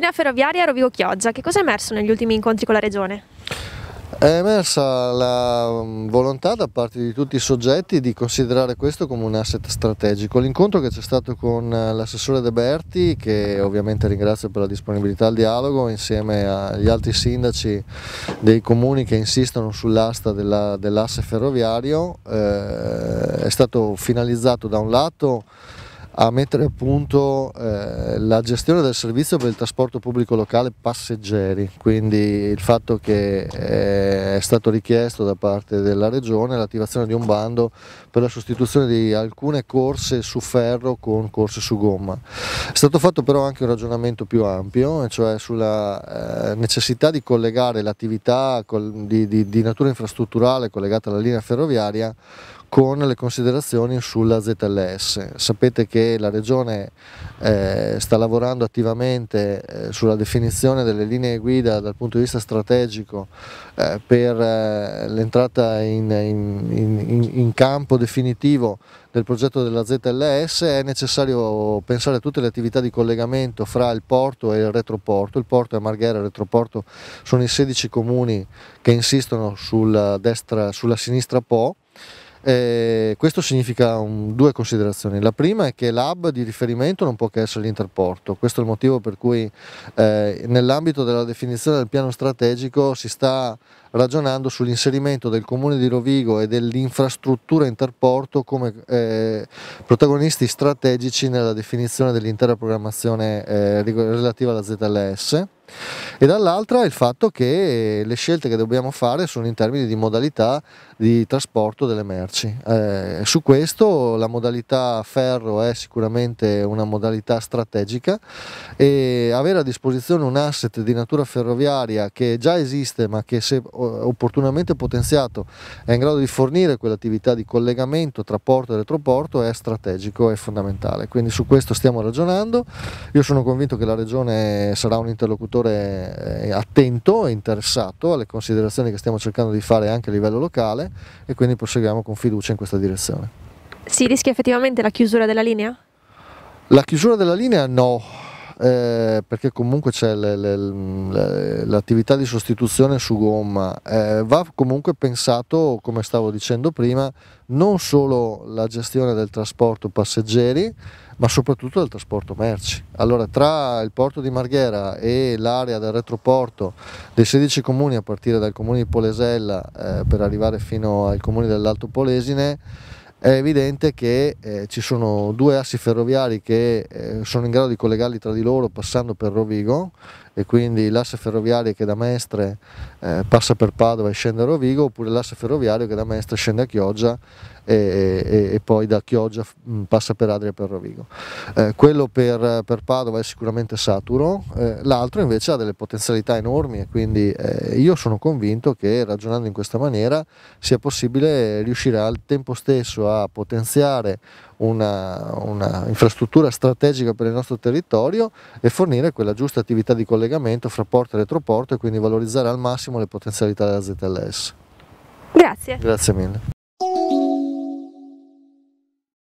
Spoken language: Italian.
Linea ferroviaria Rovigo-Chioggia, che cosa è emerso negli ultimi incontri con la Regione? È emersa la mm, volontà da parte di tutti i soggetti di considerare questo come un asset strategico. L'incontro che c'è stato con eh, l'assessore De Berti, che ovviamente ringrazio per la disponibilità al dialogo, insieme agli altri sindaci dei comuni che insistono sull'asta dell'asse dell ferroviario, eh, è stato finalizzato da un lato a mettere a punto eh, la gestione del servizio per il trasporto pubblico locale passeggeri, quindi il fatto che eh, è stato richiesto da parte della Regione l'attivazione di un bando per la sostituzione di alcune corse su ferro con corse su gomma. È stato fatto però anche un ragionamento più ampio, cioè sulla eh, necessità di collegare l'attività di, di, di natura infrastrutturale collegata alla linea ferroviaria con le considerazioni sulla ZLS. Sapete che la Regione eh, sta lavorando attivamente eh, sulla definizione delle linee guida dal punto di vista strategico eh, per eh, l'entrata in, in, in, in campo definitivo del progetto della ZLS è necessario pensare a tutte le attività di collegamento fra il porto e il retroporto. Il porto è Marghera, il retroporto sono i 16 comuni che insistono sulla, destra, sulla sinistra Po e eh, questo significa un, due considerazioni. La prima è che l'hub di riferimento non può che essere l'interporto. Questo è il motivo per cui eh, nell'ambito della definizione del piano strategico si sta ragionando sull'inserimento del comune di Rovigo e dell'infrastruttura interporto come eh, protagonisti strategici nella definizione dell'intera programmazione eh, relativa alla ZLS e dall'altra il fatto che le scelte che dobbiamo fare sono in termini di modalità di trasporto delle merci. Eh, su questo la modalità ferro è sicuramente una modalità strategica e avere a disposizione un asset di natura ferroviaria che già esiste ma che se opportunamente potenziato è in grado di fornire quell'attività di collegamento tra porto e retroporto è strategico e fondamentale. Quindi su questo stiamo ragionando. Io sono convinto che la Regione sarà un interlocutore eh, attento e interessato alle considerazioni che stiamo cercando di fare anche a livello locale e quindi proseguiamo con fiducia in questa direzione. Si rischia effettivamente la chiusura della linea? La chiusura della linea no, eh, perché comunque c'è l'attività di sostituzione su gomma, eh, va comunque pensato, come stavo dicendo prima, non solo la gestione del trasporto passeggeri, ma soprattutto del trasporto merci. Allora, tra il porto di Marghera e l'area del retroporto dei 16 comuni, a partire dal comune di Polesella eh, per arrivare fino al comune dell'Alto Polesine, è evidente che eh, ci sono due assi ferroviari che eh, sono in grado di collegarli tra di loro passando per Rovigo e quindi l'asse ferroviario che da Mestre eh, passa per Padova e scende a Rovigo oppure l'asse ferroviario che da Mestre scende a Chioggia e, e, e poi da Chioggia mm, passa per Adria e per Rovigo. Eh, quello per, per, Padova è sicuramente saturo, eh, l'altro invece ha delle potenzialità enormi e quindi eh, io sono convinto che ragionando in questa maniera sia possibile riuscire al tempo stesso a a potenziare un'infrastruttura una, strategica per il nostro territorio e fornire quella giusta attività di collegamento fra porto e retroporto e quindi valorizzare al massimo le potenzialità della ZLS. Grazie. Grazie mille.